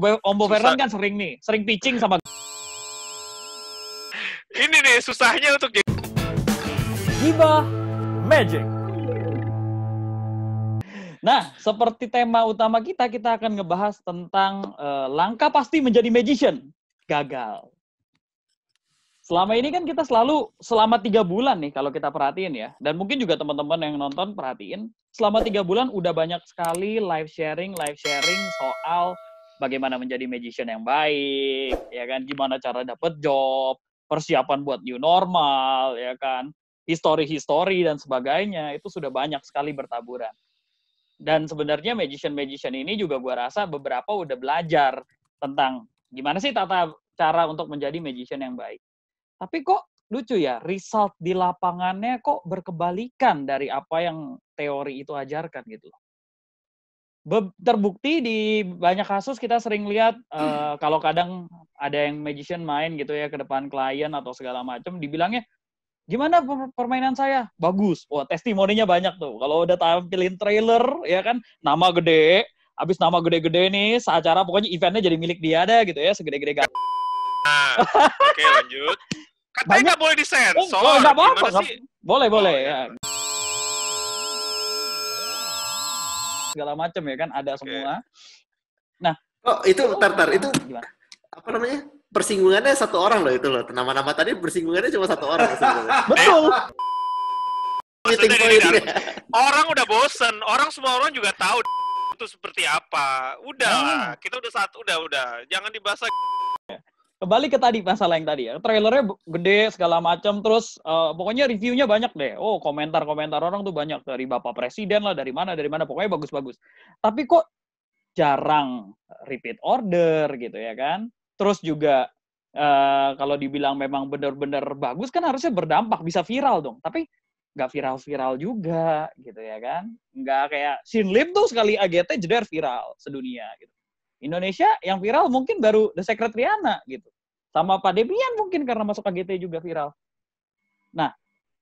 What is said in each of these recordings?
Ombo Boverland kan sering nih, sering pitching sama Ini nih susahnya untuk jadi Giba Magic. Nah, seperti tema utama kita, kita akan ngebahas tentang uh, langkah pasti menjadi magician. Gagal. Selama ini kan kita selalu selama tiga bulan nih kalau kita perhatiin ya, dan mungkin juga teman-teman yang nonton perhatiin, selama tiga bulan udah banyak sekali live sharing, live sharing soal bagaimana menjadi magician yang baik, ya kan, gimana cara dapat job, persiapan buat new normal, ya kan, History, history dan sebagainya itu sudah banyak sekali bertaburan. Dan sebenarnya magician-magician ini juga gue rasa beberapa udah belajar tentang gimana sih tata cara untuk menjadi magician yang baik. Tapi kok lucu ya, result di lapangannya kok berkebalikan dari apa yang teori itu ajarkan gitu loh terbukti di banyak kasus kita sering lihat uh, kalau kadang ada yang magician main gitu ya ke depan klien atau segala macam dibilangnya gimana permainan saya bagus wah testimoninya banyak tuh kalau udah tampilin trailer ya kan nama gede abis nama gede-gede nih seacara pokoknya eventnya jadi milik dia deh gitu ya segede-gede gak nah, oke okay, lanjut katanya nggak boleh disensor oh, eh, boleh boleh boleh iya, ya. Iya. segala macam ya kan ada okay. semua. Nah, oh itu tartar oh, itu gimana? apa namanya? Persinggungannya satu orang loh itu loh. Nama-nama tadi persinggungannya cuma satu orang. Betul. Meeting Orang udah bosen. Orang semua orang juga tahu itu seperti apa. Udah, hmm. kita udah satu udah udah. Jangan dibahas kembali ke tadi masalah yang tadi ya trailernya gede segala macam terus uh, pokoknya reviewnya banyak deh oh komentar komentar orang tuh banyak dari bapak presiden lah dari mana dari mana pokoknya bagus bagus tapi kok jarang repeat order gitu ya kan terus juga uh, kalau dibilang memang benar-benar bagus kan harusnya berdampak bisa viral dong tapi nggak viral-viral juga gitu ya kan nggak kayak Shin Lim tuh sekali AGT jeder viral sedunia gitu Indonesia yang viral mungkin baru The Riana gitu. Sama Pak Debian mungkin karena masuk KGT juga viral. Nah,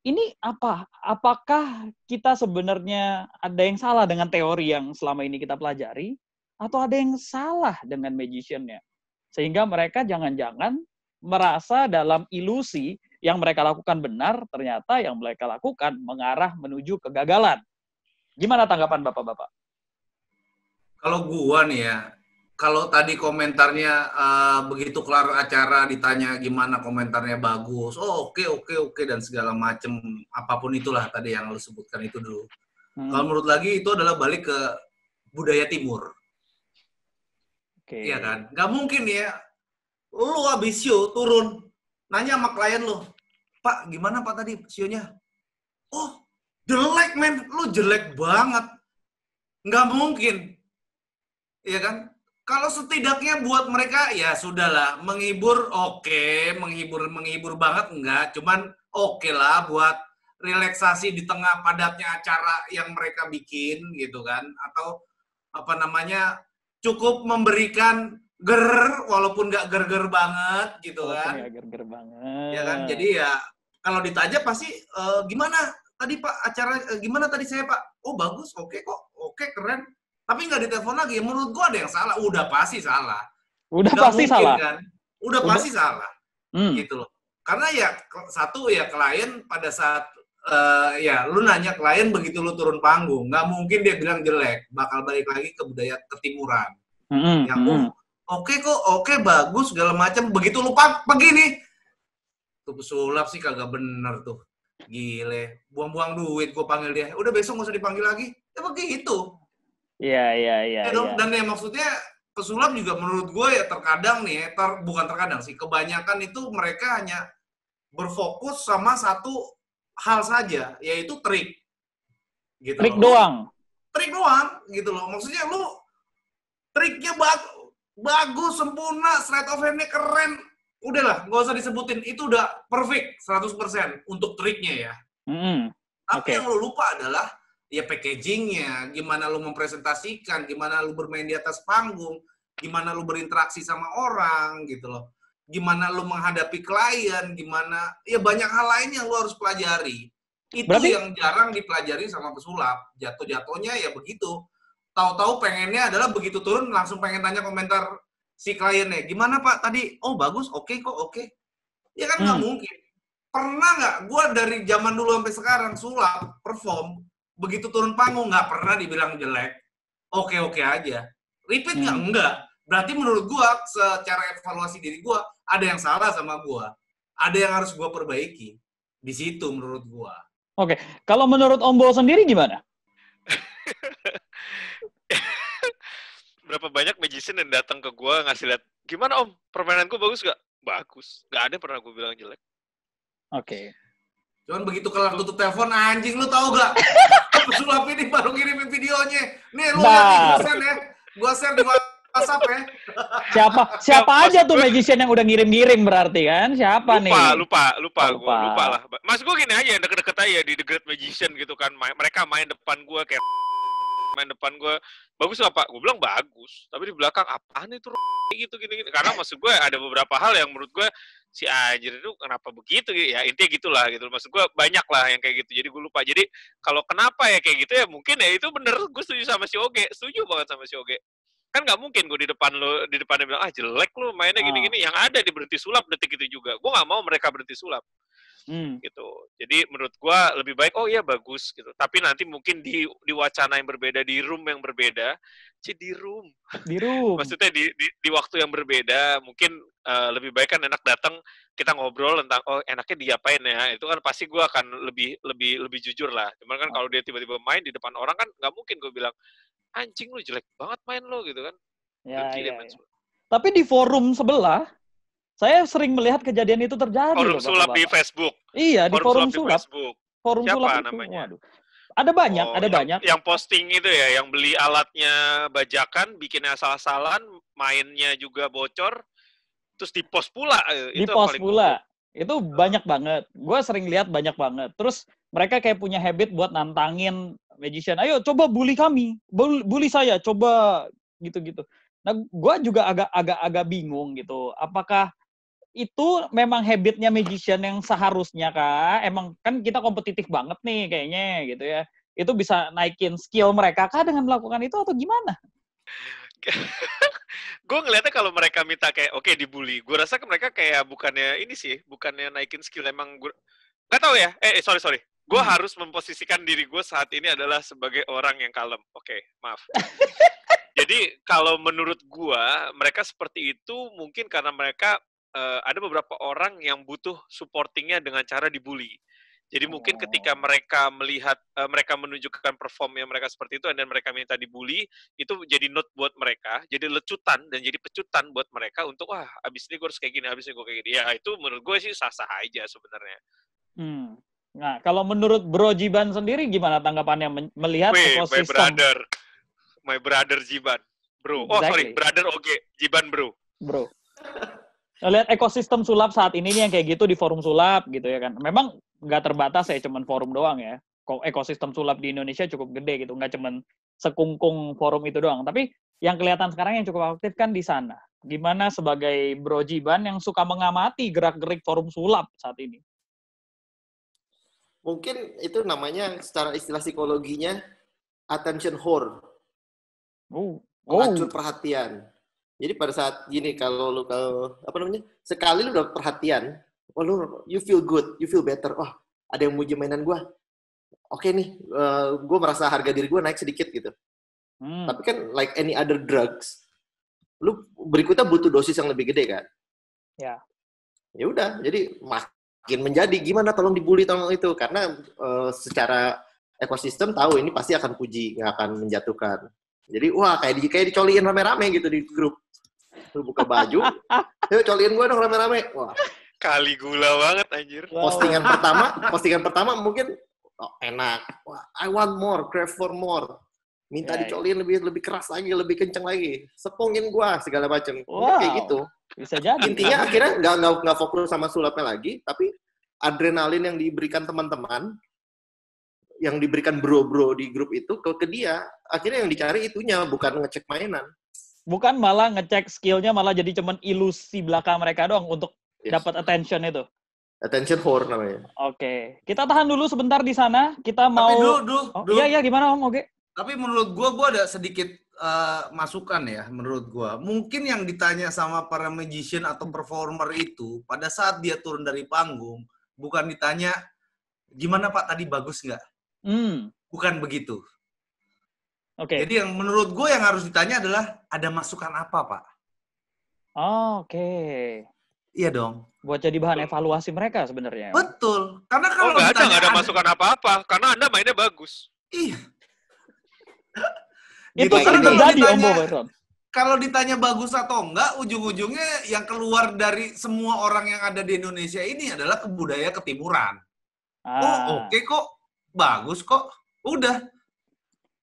ini apa? Apakah kita sebenarnya ada yang salah dengan teori yang selama ini kita pelajari? Atau ada yang salah dengan magiciannya? Sehingga mereka jangan-jangan merasa dalam ilusi yang mereka lakukan benar, ternyata yang mereka lakukan mengarah menuju kegagalan. Gimana tanggapan Bapak-Bapak? Kalau gua nih ya, kalau tadi komentarnya uh, begitu kelar acara ditanya gimana komentarnya bagus, oh oke okay, oke okay, oke okay, dan segala macem apapun itulah tadi yang lo sebutkan itu dulu. Hmm. Kalau menurut lagi itu adalah balik ke budaya timur. Okay. Iya kan? Gak mungkin ya, lo abis show turun, nanya sama klien lo, Pak gimana Pak tadi sionya? Oh jelek men, lo jelek banget. Gak mungkin. Iya kan? kalau setidaknya buat mereka ya sudahlah menghibur oke okay. menghibur menghibur banget enggak cuman oke okay lah buat relaksasi di tengah padatnya acara yang mereka bikin gitu kan atau apa namanya cukup memberikan ger walaupun nggak ger-ger banget gitu kan ya ger-ger banget ya kan jadi ya kalau ditanya pasti uh, gimana tadi pak acara uh, gimana tadi saya pak oh bagus oke okay kok oke okay, keren tapi nggak ditelepon lagi. Ya, menurut gua ada yang salah. Udah pasti salah. Udah gak pasti mungkin, salah. Kan? Udah, Udah pasti salah. Hmm. Gitu loh. Karena ya satu ya klien pada saat uh, ya lu nanya klien begitu lu turun panggung, nggak mungkin dia bilang jelek. Bakal balik lagi ke budaya ketimuran. Hmm. hmm yang hmm. oke okay kok, oke okay, bagus segala macam. Begitu lupa begini Tuh pesulap sih kagak bener tuh. Gile, buang-buang duit gue panggil dia. Udah besok gak usah dipanggil lagi. Ya begitu Iya, iya, iya, eh, iya. Dan ya maksudnya pesulap juga menurut gue ya terkadang nih, ya, ter, bukan terkadang sih, kebanyakan itu mereka hanya berfokus sama satu hal saja, yaitu trik. Gitu trik loh. doang? Trik doang, gitu loh. Maksudnya lu triknya bag bagus, sempurna, straight of hand-nya keren, udahlah, nggak usah disebutin. Itu udah perfect 100% untuk triknya ya. Mm -hmm. Tapi okay. yang lu lupa adalah ya packagingnya, gimana lu mempresentasikan, gimana lu bermain di atas panggung, gimana lu berinteraksi sama orang gitu loh. Gimana lu menghadapi klien, gimana ya banyak hal lain yang lu harus pelajari. Itu Berarti... yang jarang dipelajari sama pesulap. Jatuh-jatuhnya ya begitu. Tahu-tahu pengennya adalah begitu turun langsung pengen tanya komentar si kliennya. Gimana Pak tadi? Oh bagus, oke okay kok, oke. Okay. Ya kan nggak hmm. mungkin. Pernah nggak Gua dari zaman dulu sampai sekarang sulap perform begitu turun panggung nggak pernah dibilang jelek oke oke aja repeat nggak hmm. enggak berarti menurut gua secara evaluasi diri gua ada yang salah sama gua ada yang harus gua perbaiki di situ menurut gua oke okay. kalau menurut Om ombo sendiri gimana berapa banyak magician yang datang ke gua ngasih lihat gimana om permainanku bagus gak bagus nggak ada pernah gua bilang jelek oke okay. Cuman begitu kelar tutup telepon, anjing lu tau gak? pesulap ini baru ngirimin videonya. Nih lu nah. nih, gue share ya. Gue share di WhatsApp ya. Siapa siapa aja tuh magician yang udah ngirim-ngirim berarti kan? Siapa lupa, nih? Lupa, lupa, lupa. Gua, lupa lah. Mas gue gini aja, deket-deket aja di The Great Magician gitu kan. Mereka main depan gue kayak main depan gue bagus apa? pak? Gue bilang bagus, tapi di belakang apaan itu gitu gini, gini. Karena maksud gue ada beberapa hal yang menurut gue si anjir itu kenapa begitu ya intinya gitulah gitu maksud gue banyak lah yang kayak gitu jadi gue lupa jadi kalau kenapa ya kayak gitu ya mungkin ya itu bener gue setuju sama si Oge setuju banget sama si Oge kan nggak mungkin gue di depan lo di depannya bilang ah jelek lo mainnya ah. gini-gini yang ada di berhenti sulap detik itu juga gue nggak mau mereka berhenti sulap hmm. gitu jadi menurut gua lebih baik oh iya bagus gitu tapi nanti mungkin di di wacana yang berbeda di room yang berbeda sih di room di room maksudnya di, di di waktu yang berbeda mungkin uh, lebih baik kan enak datang kita ngobrol tentang oh enaknya diapain ya itu kan pasti gua akan lebih lebih lebih jujur lah cuman kan oh. kalau dia tiba-tiba main di depan orang kan nggak mungkin gua bilang anjing lu jelek banget main lo gitu kan ya, ya, ya. ya. tapi di forum sebelah saya sering melihat kejadian itu terjadi. Forum sulap di Facebook. Iya, di forum, sulap. Di Forum sulap itu, namanya? Waduh. Ada banyak, oh, ada yang, banyak. Yang posting itu ya, yang beli alatnya bajakan, bikin asal-asalan, mainnya juga bocor, terus di post pula. Eh, di post pula. Buku. Itu banyak banget. Gue sering lihat banyak banget. Terus mereka kayak punya habit buat nantangin magician. Ayo coba bully kami, bully saya, coba gitu-gitu. Nah, gue juga agak agak agak bingung gitu. Apakah itu memang habitnya magician yang seharusnya kak emang kan kita kompetitif banget nih kayaknya gitu ya itu bisa naikin skill mereka kah dengan melakukan itu atau gimana? gue ngeliatnya kalau mereka minta kayak oke okay, dibully, gue rasa mereka kayak bukannya ini sih, bukannya naikin skill emang gue nggak tahu ya. Eh, eh sorry sorry, gue hmm. harus memposisikan diri gue saat ini adalah sebagai orang yang kalem. Oke, okay, maaf. Jadi kalau menurut gue mereka seperti itu mungkin karena mereka Eh, ada beberapa orang yang butuh supportingnya dengan cara dibully. Jadi mungkin oh. ketika mereka melihat uh, mereka menunjukkan performnya mereka seperti itu dan mereka minta dibully, itu jadi note buat mereka, jadi lecutan dan jadi pecutan buat mereka untuk wah abis ini gue harus kayak gini, abis ini gue kayak gini. Ya itu menurut gue sih sah-sah aja sebenarnya. Hmm. Nah kalau menurut Bro Jiban sendiri gimana tanggapannya melihat Wih, ekosistem? My brother, my brother Jiban, bro. Oh exactly. sorry, brother Oke, Jiban bro. Bro. lihat ekosistem sulap saat ini nih yang kayak gitu di forum sulap gitu ya kan. Memang nggak terbatas ya cuman forum doang ya. kok Ekosistem sulap di Indonesia cukup gede gitu, nggak cuman sekungkung forum itu doang. Tapi yang kelihatan sekarang yang cukup aktif kan di sana. Gimana sebagai Bro Jiban yang suka mengamati gerak-gerik forum sulap saat ini? Mungkin itu namanya secara istilah psikologinya attention whore. Oh. Oh. perhatian. Jadi pada saat gini kalau lu kalau apa namanya sekali lu dapat perhatian, oh lu you feel good, you feel better. Wah oh, ada yang muji mainan gue. Oke nih, uh, eh, gue merasa harga diri gue naik sedikit gitu. Hmm. Tapi kan like any other drugs, lu berikutnya butuh dosis yang lebih gede kan? Ya. Ya udah, jadi makin menjadi gimana tolong dibully tolong itu karena uh, secara ekosistem tahu ini pasti akan puji nggak akan menjatuhkan jadi wah kayak di kayak dicoliin rame-rame gitu di grup lu buka baju, yuk colin gue dong rame-rame. Wah. Kali gula banget anjir. Postingan pertama, postingan pertama mungkin oh, enak. Wah, I want more, crave for more. Minta yeah, ya. dicolin yeah. lebih lebih keras lagi, lebih kenceng lagi. Sepongin gua segala macam. Wow. Kayak gitu. Bisa jadi. Intinya akhirnya nggak nggak nggak fokus sama sulapnya lagi, tapi adrenalin yang diberikan teman-teman yang diberikan bro-bro di grup itu ke, ke dia akhirnya yang dicari itunya bukan ngecek mainan bukan malah ngecek skillnya malah jadi cuman ilusi belakang mereka doang untuk yes. dapat attention itu. Attention whore namanya. Oke, okay. kita tahan dulu sebentar di sana. Kita mau. Tapi dulu, dulu, oh, dulu. Iya, iya, gimana Om? Oke. Okay. Tapi menurut gua, gua ada sedikit uh, masukan ya. Menurut gua, mungkin yang ditanya sama para magician atau performer itu pada saat dia turun dari panggung, bukan ditanya gimana Pak tadi bagus nggak? Hmm. Bukan begitu. Okay. Jadi yang menurut gue yang harus ditanya adalah ada masukan apa, Pak? Oh, Oke. Okay. Iya dong. Buat jadi bahan Betul. evaluasi mereka sebenarnya. Betul. Karena kalau oh, ada, nggak ada masukan apa-apa. Karena Anda mainnya bagus. Iya. itu gitu, sering terjadi, Om Kalau ditanya bagus atau enggak, ujung-ujungnya yang keluar dari semua orang yang ada di Indonesia ini adalah kebudayaan ketimuran. Ah. Oh, oke okay kok. Bagus kok. Udah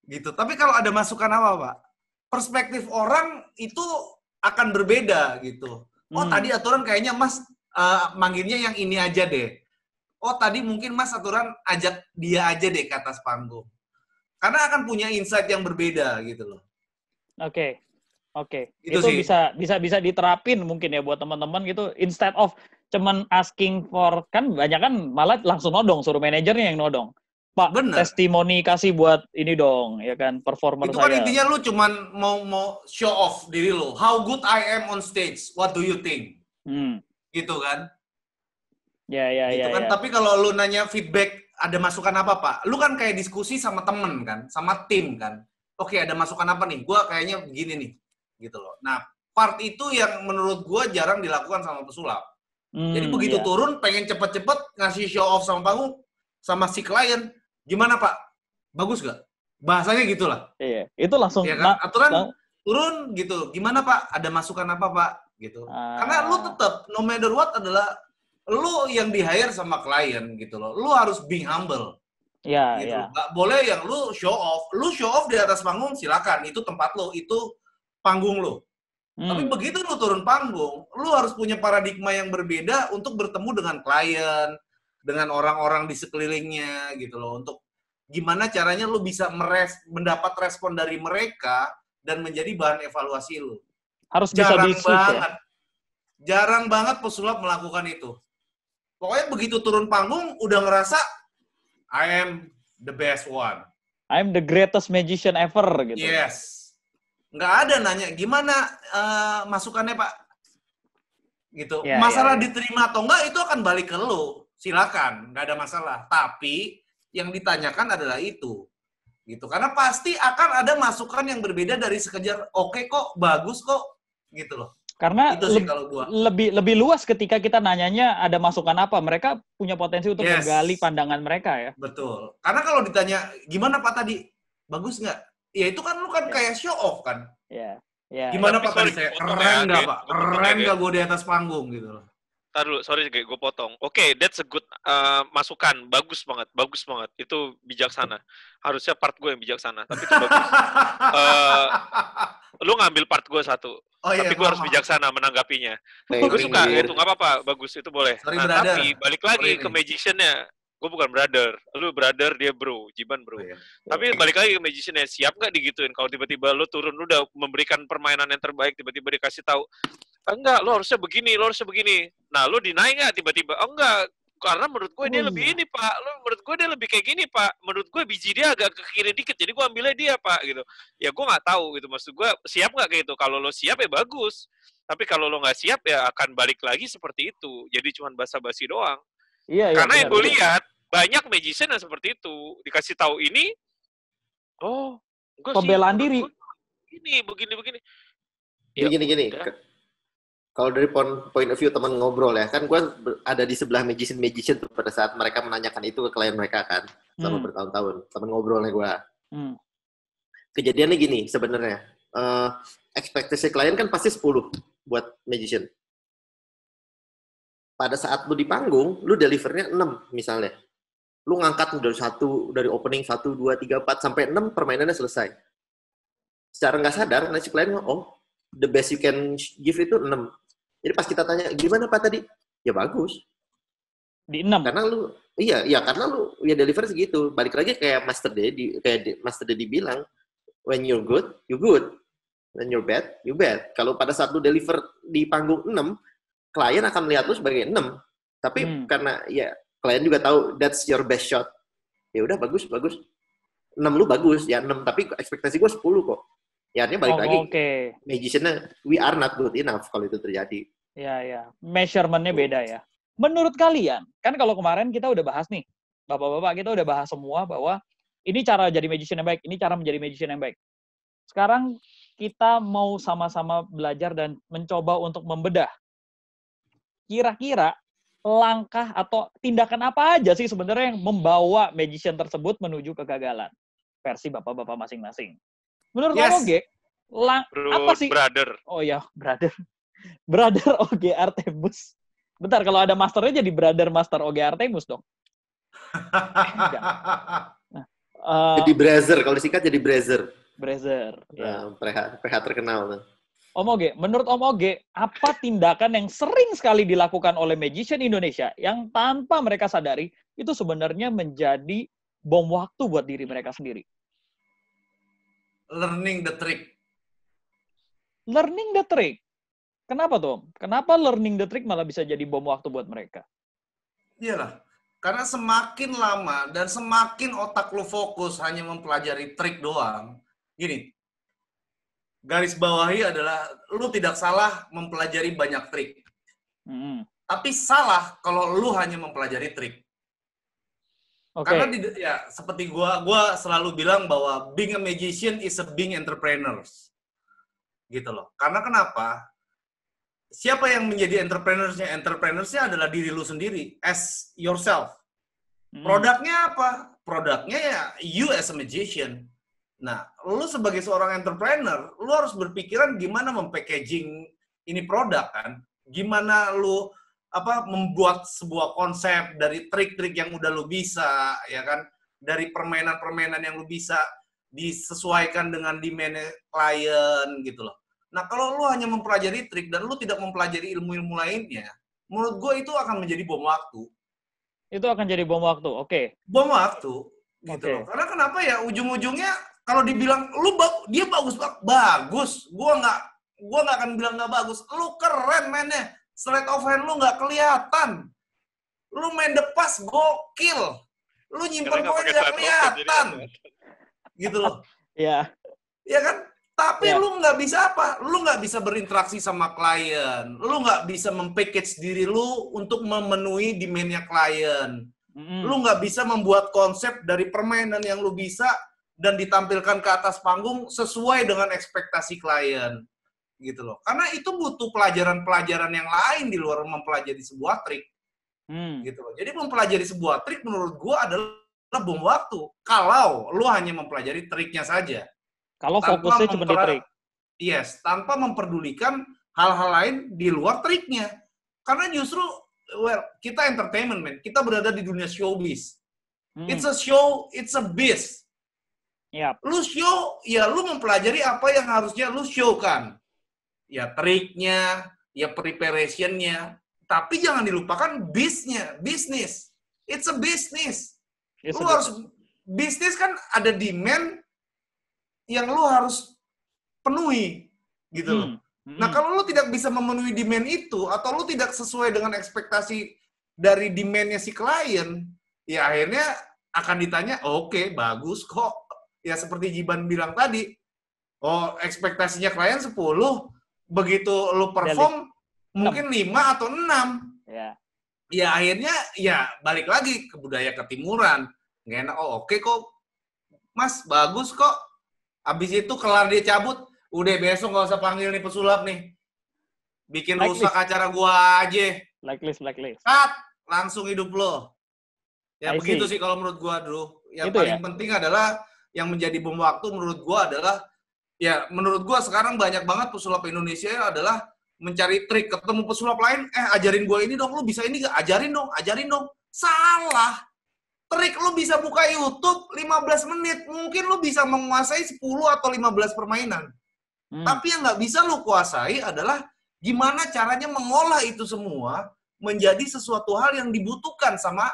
gitu. Tapi kalau ada masukan apa, Pak? Perspektif orang itu akan berbeda gitu. Oh, hmm. tadi aturan kayaknya Mas uh, manggilnya yang ini aja deh. Oh, tadi mungkin Mas aturan ajak dia aja deh ke atas panggung. Karena akan punya insight yang berbeda gitu loh. Oke. Okay. Oke, okay. Gitu itu, itu bisa bisa bisa diterapin mungkin ya buat teman-teman gitu instead of cuman asking for kan banyak kan malah langsung nodong suruh manajernya yang nodong Pak, Bener. testimoni kasih buat ini dong, ya kan, performer Itu kan saya. intinya lu cuman mau mau show off diri lu. How good I am on stage. What do you think? Hmm. Gitu kan? Ya, ya, gitu ya. Kan? ya. Tapi kalau lu nanya feedback, ada masukan apa, Pak? Lu kan kayak diskusi sama temen kan, sama tim kan. Oke, ada masukan apa nih? Gua kayaknya begini nih. Gitu loh. Nah, part itu yang menurut gua jarang dilakukan sama pesulap. Hmm, Jadi begitu ya. turun pengen cepet-cepet ngasih show off sama panggung sama si klien Gimana Pak? Bagus gak? Bahasanya gitulah. Iya, itu langsung. Ya kan? Nah, Aturan nah, turun gitu. Gimana Pak? Ada masukan apa Pak? Gitu. uh, Karena lu tetap no matter what adalah lu yang di hire sama klien gitu loh. Lu harus being humble. Iya, gitu. iya. Gak boleh yang lu show off. Lu show off di atas panggung silakan. Itu tempat lu, itu panggung lu. Hmm. Tapi begitu lu turun panggung, lu harus punya paradigma yang berbeda untuk bertemu dengan klien, dengan orang-orang di sekelilingnya gitu loh untuk gimana caranya lu bisa meres mendapat respon dari mereka dan menjadi bahan evaluasi lu. Harus jarang bisa ya? banget. Ya? Jarang banget pesulap melakukan itu. Pokoknya begitu turun panggung udah ngerasa I am the best one. I am the greatest magician ever gitu. Yes. Nggak ada nanya gimana uh, masukannya, Pak. Gitu. Yeah, ya, Masalah yeah. diterima atau enggak itu akan balik ke lu silakan, nggak ada masalah. Tapi yang ditanyakan adalah itu. Gitu. Karena pasti akan ada masukan yang berbeda dari sekejar oke okay kok, bagus kok gitu loh. Karena itu sih le kalau gua. lebih lebih luas ketika kita nanyanya ada masukan apa, mereka punya potensi untuk yes. menggali pandangan mereka ya. Betul. Karena kalau ditanya gimana Pak tadi? Bagus nggak? Ya itu kan lu kan yeah. kayak show off kan. Yeah. Yeah. Gimana Tapi Pak tadi saya keren nggak ya, Pak? Keren ya. nggak gue di atas panggung gitu loh. Ntar dulu, sorry gue potong. Oke, okay, that's a good uh, masukan. Bagus banget, bagus banget. Itu bijaksana. Harusnya part gue yang bijaksana, tapi itu bagus. uh, lu ngambil part gue satu, oh, iya, tapi iya, gue harus bijaksana menanggapinya. Nah, gue suka itu, gak apa-apa, bagus itu boleh. Sorry, nah, tapi balik lagi sorry, ke magiciannya. Gue bukan brother, lu brother dia bro, Jiban bro. Oh, iya. Tapi balik lagi ke magiciannya, siap nggak digituin? Kalau tiba-tiba lu turun, lu udah memberikan permainan yang terbaik, tiba-tiba dikasih tahu enggak lo harusnya begini lo harusnya begini nah lo dinaik nggak tiba-tiba oh enggak karena menurut gue oh, dia iya. lebih ini pak lo menurut gue dia lebih kayak gini pak menurut gue biji dia agak ke kiri dikit jadi gue ambilnya dia pak gitu ya gue nggak tahu gitu maksud gue siap nggak kayak itu kalau lo siap ya bagus tapi kalau lo nggak siap ya akan balik lagi seperti itu jadi cuma basa-basi doang iya, iya, karena yang gue iya. lihat banyak magician yang seperti itu dikasih tahu ini oh gue pembelaan diri ini begini begini begini ya, gini gini kalau dari point of view teman ngobrol ya kan gue ada di sebelah magician magician tuh pada saat mereka menanyakan itu ke klien mereka kan selama hmm. bertahun-tahun teman ngobrolnya gue hmm. kejadiannya gini sebenarnya uh, ekspektasi klien kan pasti 10 buat magician pada saat lu di panggung lu delivernya 6 misalnya lu ngangkat dari satu dari opening 1, 2, 3, 4, sampai 6 permainannya selesai secara nggak sadar nanti klien oh the best you can give itu 6 jadi pas kita tanya gimana Pak tadi? Ya bagus. Di enam. Karena lu iya, ya karena lu ya deliver segitu. Balik lagi kayak Master Daddy kayak Master Daddy bilang, when you're good, you good. When you're bad, you bad. Kalau pada saat lu deliver di panggung enam, klien akan melihat lu sebagai enam. Tapi hmm. karena ya klien juga tahu that's your best shot. Ya udah bagus, bagus. enam lu bagus ya enam tapi ekspektasi gue sepuluh kok. Ya artinya balik oh, lagi. Okay. Magician-nya we are not good enough kalau itu terjadi. Ya, ya. Measurementnya beda ya. Menurut kalian, kan kalau kemarin kita udah bahas nih, bapak-bapak kita udah bahas semua bahwa ini cara jadi magician yang baik, ini cara menjadi magician yang baik. Sekarang kita mau sama-sama belajar dan mencoba untuk membedah. Kira-kira langkah atau tindakan apa aja sih sebenarnya yang membawa magician tersebut menuju kegagalan versi bapak-bapak masing-masing. Menurut yes. kamu, G, lang Bro, apa sih? Brother. Oh ya, brother. Brother OGR Artemus. Bentar, kalau ada masternya jadi Brother Master OGR Artemus dong. nah, uh, jadi Brazer, kalau disingkat jadi Brazer. Brazer. Nah, ya. Nah, PH, PH terkenal. Tuh. Om Oge, menurut Om Oge, apa tindakan yang sering sekali dilakukan oleh magician Indonesia yang tanpa mereka sadari itu sebenarnya menjadi bom waktu buat diri mereka sendiri? Learning the trick. Learning the trick. Kenapa tuh Kenapa learning the trick malah bisa jadi bom waktu buat mereka? Iyalah, karena semakin lama dan semakin otak lu fokus hanya mempelajari trik doang. Gini, garis bawahi adalah lu tidak salah mempelajari banyak trik. Hmm. Tapi salah kalau lu hanya mempelajari trik. Okay. Karena di, ya seperti gua gua selalu bilang bahwa being a magician is a being entrepreneurs. Gitu loh. Karena kenapa? siapa yang menjadi entrepreneursnya? Entrepreneursnya adalah diri lu sendiri, as yourself. Hmm. Produknya apa? Produknya ya you as a magician. Nah, lu sebagai seorang entrepreneur, lu harus berpikiran gimana mempackaging ini produk kan? Gimana lu apa membuat sebuah konsep dari trik-trik yang udah lu bisa, ya kan? Dari permainan-permainan yang lu bisa disesuaikan dengan demand klien gitu loh Nah, kalau lu hanya mempelajari trik dan lu tidak mempelajari ilmu-ilmu lainnya, menurut gue itu akan menjadi bom waktu. Itu akan jadi bom waktu, oke. Okay. Bom waktu, gitu okay. loh. Karena kenapa ya ujung-ujungnya kalau dibilang lu ba dia bagus bagus, gue nggak gue nggak akan bilang nggak bagus. Lu keren mainnya, straight of hand lu nggak kelihatan. Lu main the pass gokil. Lu nyimpen poin nggak kelihatan. Gitu loh. Iya. yeah. Iya kan? Tapi yeah. lu nggak bisa apa? Lu nggak bisa berinteraksi sama klien. Lu nggak bisa mempackage diri lu untuk memenuhi demand-nya klien. mm Lu nggak bisa membuat konsep dari permainan yang lu bisa dan ditampilkan ke atas panggung sesuai dengan ekspektasi klien. Gitu loh. Karena itu butuh pelajaran-pelajaran yang lain di luar mempelajari sebuah trik. Mm. Gitu loh. Jadi mempelajari sebuah trik menurut gua adalah bom waktu. Kalau lu hanya mempelajari triknya saja kalau tanpa fokusnya cuma di trik. Yes, tanpa memperdulikan hal-hal lain di luar triknya. Karena justru well, kita entertainment man, kita berada di dunia showbiz. Hmm. It's a show, it's a biz. Yep. Lu show, ya lu mempelajari apa yang harusnya lu show kan. Ya triknya, ya preparationnya. Tapi jangan dilupakan bisnya, bisnis. It's a business. It's lu harus, bisnis kan ada demand yang lo harus penuhi gitu hmm. loh. Hmm. Nah, kalau lo tidak bisa memenuhi demand itu atau lo tidak sesuai dengan ekspektasi dari demandnya si klien, ya akhirnya akan ditanya, oke okay, bagus kok. Ya seperti Jiban bilang tadi, oh ekspektasinya klien 10, begitu lo perform Jadi, mungkin lima 5 atau 6. Ya. ya akhirnya ya balik lagi ke budaya ketimuran. Nggak enak, oh oke okay kok. Mas, bagus kok. Abis itu kelar dia cabut, udah besok nggak usah panggil nih pesulap nih. Bikin blacklist. rusak acara gua aja. Blacklist, blacklist. Cut, langsung hidup lo. Ya I begitu see. sih kalau menurut gua, dulu Yang itu ya? paling ya? penting adalah yang menjadi bom waktu menurut gua adalah ya menurut gua sekarang banyak banget pesulap Indonesia adalah mencari trik ketemu pesulap lain eh ajarin gua ini dong lu bisa ini gak ajarin dong ajarin dong salah trik lu bisa buka YouTube 15 menit, mungkin lu bisa menguasai 10 atau 15 permainan. Hmm. Tapi yang nggak bisa lu kuasai adalah gimana caranya mengolah itu semua menjadi sesuatu hal yang dibutuhkan sama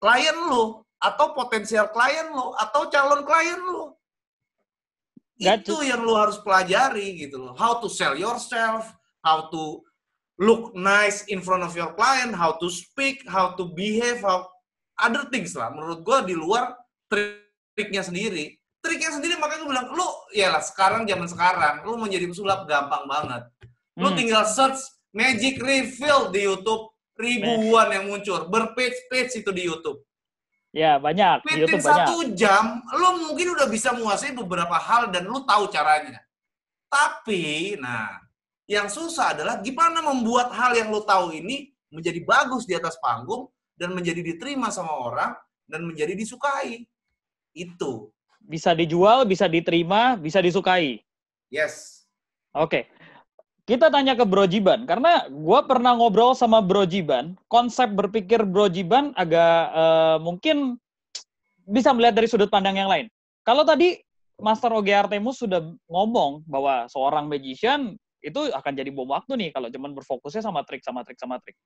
klien lu atau potensial klien lu atau calon klien lu. Gak itu yang lu harus pelajari gitu loh. How to sell yourself, how to look nice in front of your client, how to speak, how to behave, how other things lah menurut gue di luar triknya sendiri triknya sendiri makanya gue bilang lu ya lah sekarang zaman sekarang lu menjadi pesulap gampang banget lu hmm. tinggal search magic reveal di YouTube ribuan yang muncul berpage-page itu di YouTube Ya, banyak. Di YouTube satu banyak. jam, lo mungkin udah bisa menguasai beberapa hal dan lo tahu caranya. Tapi, nah, yang susah adalah gimana membuat hal yang lo tahu ini menjadi bagus di atas panggung dan menjadi diterima sama orang dan menjadi disukai. Itu. Bisa dijual, bisa diterima, bisa disukai. Yes. Oke. Okay. Kita tanya ke Bro Jiban, karena gue pernah ngobrol sama Bro Jiban, konsep berpikir Bro Jiban agak uh, mungkin bisa melihat dari sudut pandang yang lain. Kalau tadi Master Oge Artemus sudah ngomong bahwa seorang magician itu akan jadi bom waktu nih kalau cuman berfokusnya sama trik sama trik sama trik.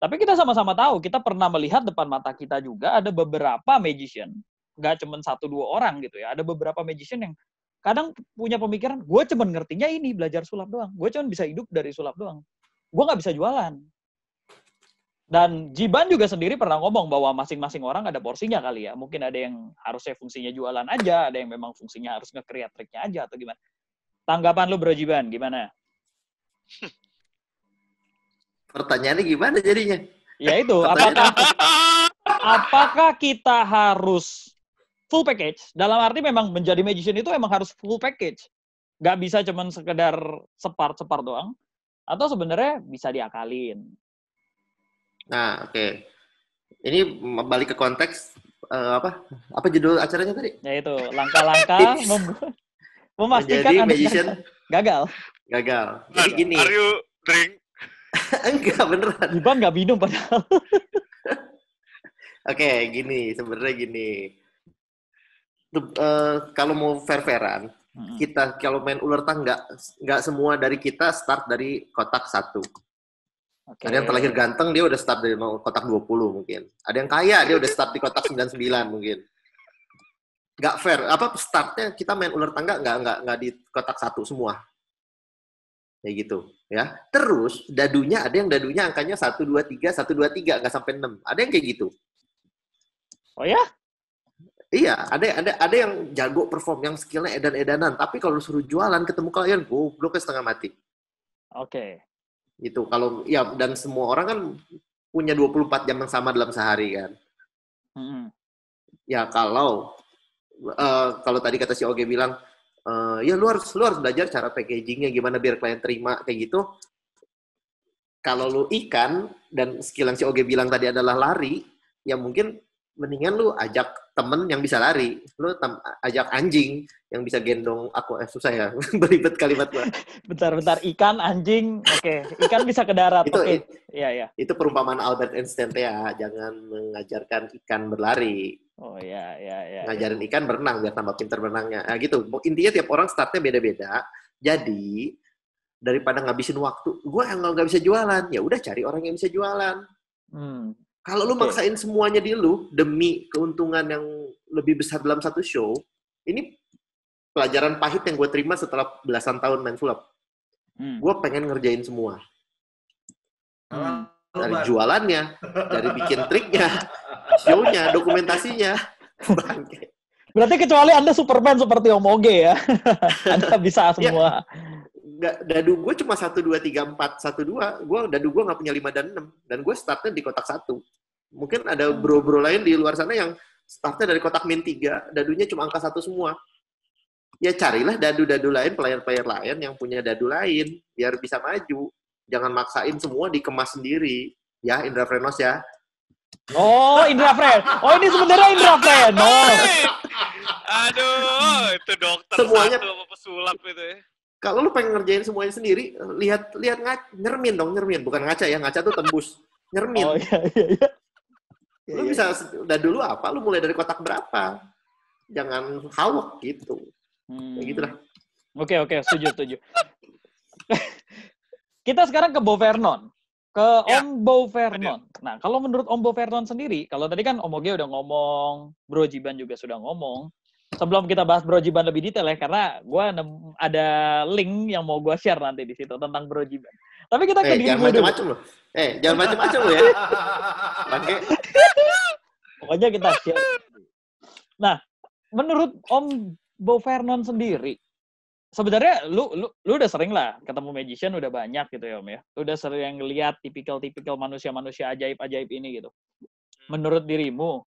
Tapi kita sama-sama tahu, kita pernah melihat depan mata kita juga ada beberapa magician, nggak cuma satu dua orang gitu ya, ada beberapa magician yang kadang punya pemikiran, gue cuman ngertinya ini, belajar sulap doang. Gue cuma bisa hidup dari sulap doang. Gue nggak bisa jualan. Dan Jiban juga sendiri pernah ngomong bahwa masing-masing orang ada porsinya kali ya. Mungkin ada yang harusnya fungsinya jualan aja, ada yang memang fungsinya harus nge-create triknya aja atau gimana. Tanggapan lu Bro Jiban, gimana? Pertanyaannya gimana jadinya? Ya itu, apakah apakah kita harus full package? Dalam arti memang menjadi magician itu emang harus full package. Gak bisa cuman sekedar separ-separ doang. Atau sebenarnya bisa diakalin. Nah, oke. Okay. Ini balik ke konteks uh, apa? Apa judul acaranya tadi? Ya itu, langkah-langkah mem memastikan magician gagal. Gagal. Jadi gini. Are you drink? Enggak beneran. Iban nggak minum padahal. Oke, okay, gini sebenarnya gini. Uh, kalau mau fair-fairan, hmm. kita kalau main ular tangga nggak semua dari kita start dari kotak satu. Okay. Ada yang terlahir ganteng dia udah start dari kotak 20 mungkin. Ada yang kaya dia udah start di kotak 99 mungkin. Nggak fair. Apa startnya kita main ular tangga nggak nggak nggak di kotak satu semua. Kayak gitu, ya. Terus dadunya ada yang dadunya angkanya satu dua tiga satu dua tiga nggak sampai enam, Ada yang kayak gitu. Oh ya? Iya, ada ada ada yang jago perform yang skillnya edan-edanan, tapi kalau suruh jualan ketemu kalian, klien gobloknya setengah mati. Oke. Okay. Gitu. Kalau ya dan semua orang kan punya 24 jam yang sama dalam sehari kan. Mm -hmm. Ya kalau uh, kalau tadi kata si Oge bilang uh, ya lu harus lu harus belajar cara packagingnya gimana biar klien terima kayak gitu kalau lu ikan dan skill yang si Oge bilang tadi adalah lari ya mungkin mendingan lu ajak temen yang bisa lari lu ajak anjing yang bisa gendong aku eh susah ya beribet kalimat gua bentar bentar ikan anjing oke okay. ikan bisa ke darat itu okay. it, ya ya itu perumpamaan Albert Einstein ya jangan mengajarkan ikan berlari Oh ya ya ya. Ngajarin ikan berenang biar tambah pinter berenangnya. Nah, gitu. Intinya tiap orang startnya beda-beda. Jadi daripada ngabisin waktu, gue yang nggak bisa jualan, ya udah cari orang yang bisa jualan. Hmm. Kalau lu okay. maksain semuanya di lu demi keuntungan yang lebih besar dalam satu show, ini pelajaran pahit yang gue terima setelah belasan tahun main sulap. Hmm. Gue pengen ngerjain semua. Hmm dari jualannya, dari bikin triknya, show-nya, dokumentasinya. Berarti kecuali Anda Superman seperti Om Oge ya. anda bisa iya. semua. Ya, dadu gue cuma 1, 2, 3, 4, 1, 2. Gue, dadu gue nggak punya 5 dan 6. Dan gue startnya di kotak 1. Mungkin ada hmm. bro-bro lain di luar sana yang startnya dari kotak min 3, dadunya cuma angka 1 semua. Ya carilah dadu-dadu lain, player-player lain yang punya dadu lain, biar bisa maju jangan maksain semua dikemas sendiri ya Indra Frenos ya. Oh, Indra Fren. Oh, ini sebenarnya Indra Fren. Aduh, itu dokter Semuanya, pesulap itu ya. Kalau lu pengen ngerjain semuanya sendiri, lihat lihat ngac, nyermin dong, nyermin. Bukan ngaca ya, ngaca tuh tembus. Nyermin. Oh, iya, iya, iya. Lu iya, iya. bisa, udah dulu apa, lu mulai dari kotak berapa. Jangan hawak gitu. Hmm. ya gitu Oke, okay, oke, okay, setuju, setuju. Kita sekarang ke Bo Vernon. Ke ya. Om Bo Vernon. Nah, kalau menurut Om Bo Vernon sendiri, kalau tadi kan Om Oge udah ngomong, Bro Jiban juga sudah ngomong. Sebelum kita bahas Bro Jiban lebih detail ya, karena gue ada link yang mau gue share nanti di situ tentang Bro Jiban. Tapi kita eh, ke jangan dulu. macam loh. Eh, jangan macam-macam loh ya. Oke. Pokoknya kita share. Nah, menurut Om Bo Vernon sendiri, sebenarnya lu, lu lu udah sering lah ketemu magician udah banyak gitu ya om ya lu udah sering lihat tipikal-tipikal manusia-manusia ajaib-ajaib ini gitu menurut dirimu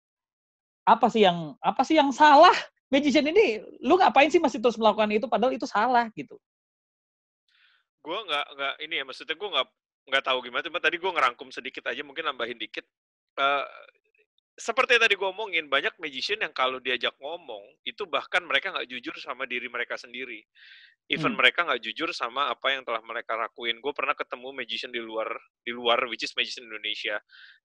apa sih yang apa sih yang salah magician ini lu ngapain sih masih terus melakukan itu padahal itu salah gitu gue nggak nggak ini ya maksudnya gue nggak nggak tahu gimana cuma tadi gue ngerangkum sedikit aja mungkin nambahin dikit uh, seperti tadi gue omongin, banyak magician yang kalau diajak ngomong, itu bahkan mereka nggak jujur sama diri mereka sendiri. Even hmm. mereka nggak jujur sama apa yang telah mereka lakuin. Gue pernah ketemu magician di luar, di luar, which is magician Indonesia.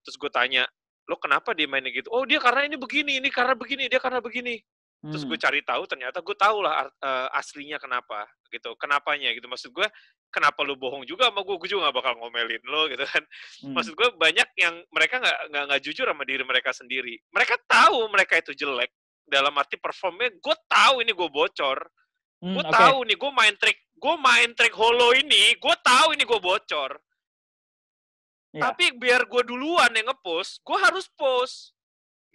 Terus gue tanya, lo kenapa dia mainnya gitu? Oh dia karena ini begini, ini karena begini, dia karena begini. Hmm. Terus gue cari tahu, ternyata gue tahu lah uh, aslinya kenapa, gitu. Kenapanya, gitu. Maksud gue, kenapa lu bohong juga sama gue, gue juga gak bakal ngomelin lo, gitu kan. Hmm. Maksud gue banyak yang mereka nggak nggak nggak jujur sama diri mereka sendiri. Mereka tahu mereka itu jelek, dalam arti performnya, gue tahu ini gue bocor. Hmm, gue okay. tahu nih, gue main trik, gue main trik holo ini, gue tahu ini gue bocor. Iya. Tapi biar gue duluan yang ngepost, gue harus post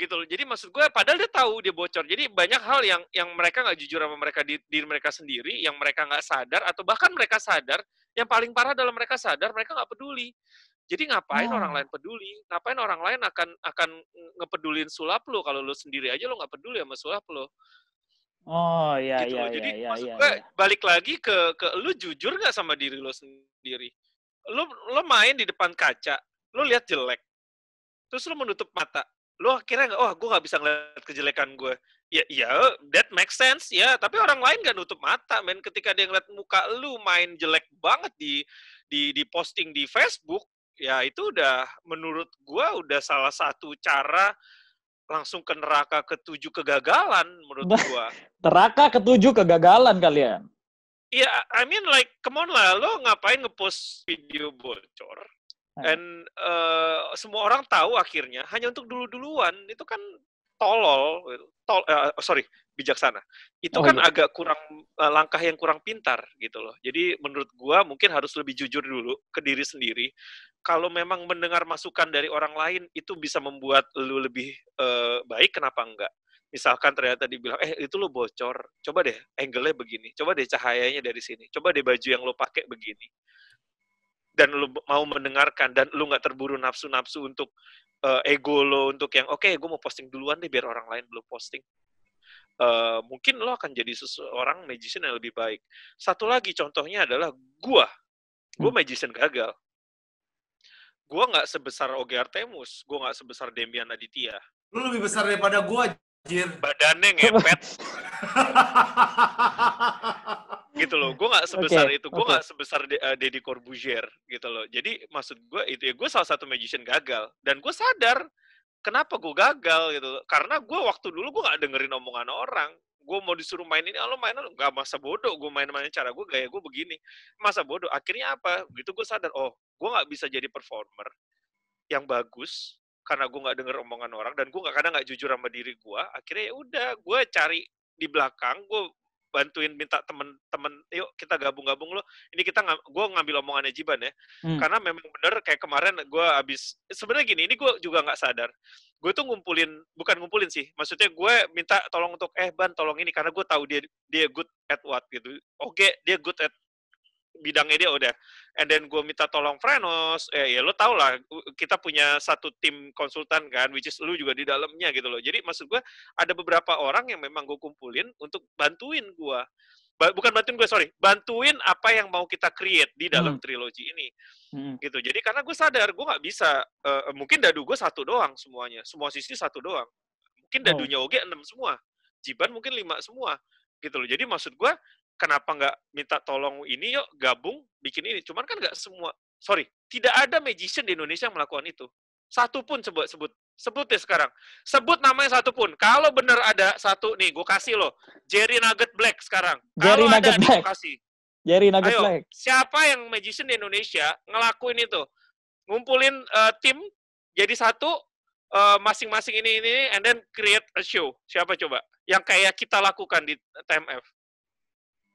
gitu loh. Jadi maksud gue padahal dia tahu dia bocor. Jadi banyak hal yang yang mereka nggak jujur sama mereka di diri mereka sendiri, yang mereka nggak sadar atau bahkan mereka sadar, yang paling parah dalam mereka sadar mereka nggak peduli. Jadi ngapain hmm. orang lain peduli? Ngapain orang lain akan akan ngepedulin sulap lo kalau lo sendiri aja lo nggak peduli sama sulap lo. Oh iya gitu iya, iya Jadi iya, maksud iya, gue iya. balik lagi ke ke lo jujur nggak sama diri lo sendiri? Lo lo main di depan kaca, lo lihat jelek, terus lo menutup mata, lo akhirnya nggak, oh gue nggak bisa ngeliat kejelekan gue. Ya, ya, that makes sense ya. Tapi orang lain gak nutup mata, men. Ketika dia ngeliat muka lu main jelek banget di di di posting di Facebook, ya itu udah menurut gue udah salah satu cara langsung ke neraka ketujuh kegagalan menurut gue. neraka ketujuh kegagalan kalian. Iya, yeah, I mean like, come on lah, lo ngapain ngepost video bocor Nah. and uh, eh, semua orang tahu akhirnya hanya untuk dulu-duluan itu kan tolol gitu. tol uh, sorry bijaksana itu oh, kan iya. agak kurang uh, langkah yang kurang pintar gitu loh jadi menurut gua mungkin harus lebih jujur dulu ke diri sendiri kalau memang mendengar masukan dari orang lain itu bisa membuat lu lebih uh, baik kenapa enggak misalkan ternyata dibilang eh itu lo bocor coba deh angle-nya begini coba deh cahayanya dari sini coba deh baju yang lo pakai begini dan lu mau mendengarkan dan lu nggak terburu nafsu-nafsu untuk uh, ego lo untuk yang oke okay, gue mau posting duluan deh biar orang lain belum posting uh, mungkin lo akan jadi seseorang magician yang lebih baik satu lagi contohnya adalah gue gue hmm. magician gagal gue nggak sebesar Oge Artemus gue nggak sebesar Demian Aditya lu lebih besar daripada gue Jir. badannya ngepet gitu loh gue nggak sebesar okay, itu gue nggak okay. sebesar De uh, Deddy Corbuzier gitu loh jadi maksud gue itu ya gue salah satu magician gagal dan gue sadar kenapa gue gagal gitu loh. karena gue waktu dulu gue nggak dengerin omongan orang gue mau disuruh main ini, lo main lo nggak masa bodoh, gue main-main cara gue gaya gue begini, masa bodoh. Akhirnya apa? Gitu gue sadar, oh gue nggak bisa jadi performer yang bagus karena gue nggak denger omongan orang dan gue nggak kadang nggak jujur sama diri gue. Akhirnya ya udah, gue cari di belakang, gue bantuin minta temen-temen yuk kita gabung-gabung lo ini kita gue ngambil omongannya Jiban ya hmm. karena memang bener kayak kemarin gue abis eh, sebenarnya gini ini gue juga nggak sadar gue tuh ngumpulin bukan ngumpulin sih maksudnya gue minta tolong untuk eh ban tolong ini karena gue tahu dia dia good at what gitu oke okay, dia good at bidangnya dia udah. And then gue minta tolong Frenos, eh, ya lo tau lah, kita punya satu tim konsultan kan, which is lu juga di dalamnya gitu loh. Jadi maksud gue ada beberapa orang yang memang gue kumpulin untuk bantuin gue. Ba bukan bantuin gue, sorry. Bantuin apa yang mau kita create di dalam hmm. trilogi ini. Hmm. gitu. Jadi karena gue sadar, gue gak bisa, uh, mungkin dadu gue satu doang semuanya. Semua sisi satu doang. Mungkin oh. dadunya oh. OG enam semua. Jiban mungkin lima semua gitu loh. Jadi maksud gue kenapa nggak minta tolong ini yuk gabung bikin ini. Cuman kan nggak semua, sorry, tidak ada magician di Indonesia yang melakukan itu. Satu pun sebut, sebut. Sebut deh sekarang. Sebut namanya satu pun. Kalau bener ada satu, nih gue kasih loh. Jerry Nugget Black sekarang. Jerry Kalau Nugget ada, Black. kasih. Jerry Nugget Ayo, Black. Siapa yang magician di Indonesia ngelakuin itu? Ngumpulin uh, tim jadi satu, eh, masing-masing uh, ini ini and then create a show. Siapa coba? Yang kayak kita lakukan di TMF.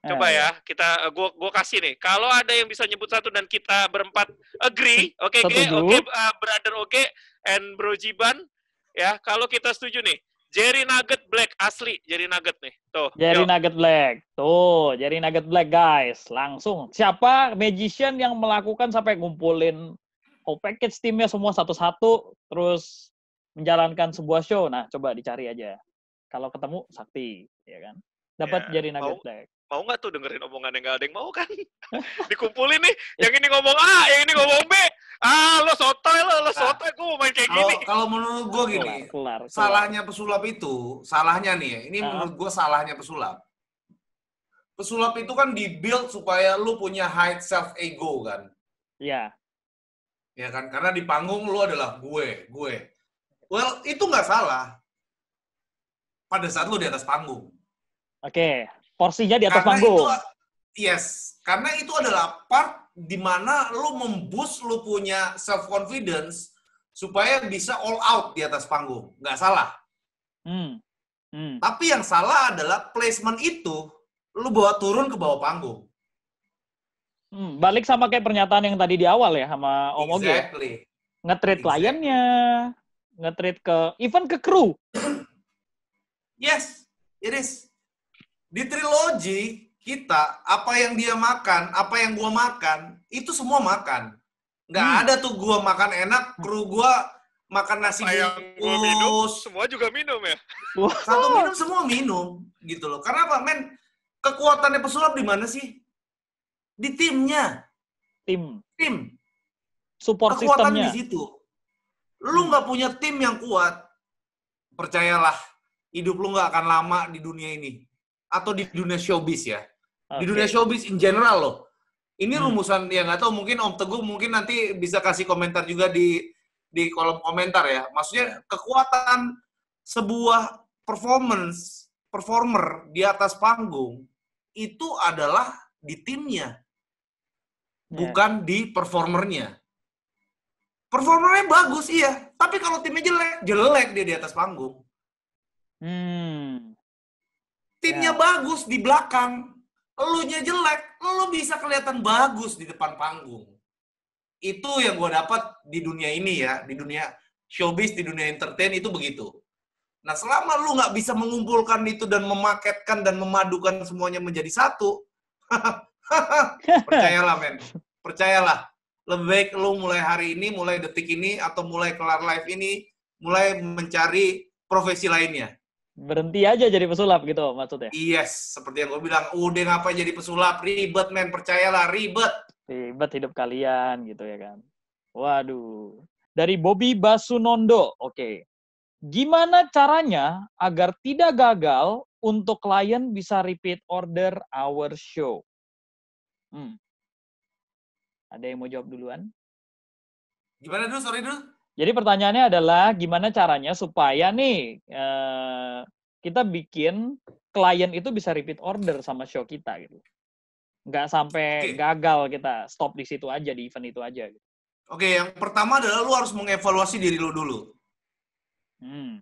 Coba eh. ya, kita eh, gua gua kasih nih. Kalau ada yang bisa nyebut satu dan kita berempat agree, oke okay, oke okay, uh, eh, brother oke okay, and bro Jiban ya. Kalau kita setuju nih. Jerry Nugget Black asli, Jerry Nugget nih. Tuh. Jerry yuk. Nugget Black. Tuh, Jerry Nugget Black guys. Langsung siapa magician yang melakukan sampai ngumpulin whole package timnya semua satu-satu terus menjalankan sebuah show. Nah, coba dicari aja. Kalau ketemu Sakti, ya kan? Dapat yeah. Jerry Nugget oh. Black mau nggak tuh dengerin omongan yang gak ada yang mau kan? Dikumpulin nih, yang ini ngomong A, yang ini ngomong B. Ah, lo sotoy lo, lo sotoy, gue mau main kayak gini. Kalau menurut gue gini, kelar, kelar, kelar. salahnya pesulap itu, salahnya nih ya, ini uh. menurut gue salahnya pesulap. Pesulap itu kan dibuild supaya lu punya high self ego kan. Iya. Yeah. Ya kan, karena di panggung lu adalah gue, gue. Well, itu nggak salah. Pada saat lu di atas panggung. Oke, okay porsinya di atas karena panggung. Itu, yes, karena itu adalah part di mana lu membus lu punya self confidence supaya bisa all out di atas panggung. Nggak salah. Hmm. Hmm. Tapi yang salah adalah placement itu lu bawa turun ke bawah panggung. Hmm, balik sama kayak pernyataan yang tadi di awal ya sama Om Oge. Ya. Exactly. Ngetreat exactly. kliennya, ngetreat ke even ke kru. yes, it is di trilogi kita apa yang dia makan, apa yang gua makan, itu semua makan. Nggak hmm. ada tuh gua makan enak, kru gua makan nasi apa yang Gua minum, semua juga minum ya. Satu minum semua minum gitu loh. Karena apa, men? Kekuatannya pesulap di mana sih? Di timnya. Tim. Tim. Support Kekuatan di situ. Lu nggak punya tim yang kuat, percayalah, hidup lu nggak akan lama di dunia ini atau di dunia showbiz ya. Okay. Di dunia showbiz in general loh. Ini hmm. rumusan yang nggak tahu mungkin Om Teguh mungkin nanti bisa kasih komentar juga di di kolom komentar ya. Maksudnya ya. kekuatan sebuah performance performer di atas panggung itu adalah di timnya. Ya. Bukan yeah. di performernya. Performernya bagus iya, tapi kalau timnya jelek, jelek dia di atas panggung. Hmm. Timnya ya. bagus di belakang, elunya jelek, lu bisa kelihatan bagus di depan panggung. Itu yang gue dapat di dunia ini ya, di dunia showbiz, di dunia entertain itu begitu. Nah, selama lu nggak bisa mengumpulkan itu dan memaketkan dan memadukan semuanya menjadi satu, percayalah men, percayalah. Lebih baik lu mulai hari ini, mulai detik ini, atau mulai kelar live ini, mulai mencari profesi lainnya berhenti aja jadi pesulap gitu maksudnya? Yes, seperti yang gue bilang, udah ngapain jadi pesulap, ribet men, percayalah, ribet. Ribet hidup kalian gitu ya kan. Waduh. Dari Bobby Basunondo, oke. Okay. Gimana caranya agar tidak gagal untuk klien bisa repeat order our show? Hmm. Ada yang mau jawab duluan? Gimana dulu, sorry dulu? Jadi pertanyaannya adalah gimana caranya supaya nih eh, kita bikin klien itu bisa repeat order sama show kita gitu. Nggak sampai okay. gagal kita stop di situ aja di event itu aja. Gitu. Oke, yang pertama adalah lu harus mengevaluasi diri lu dulu. Hmm.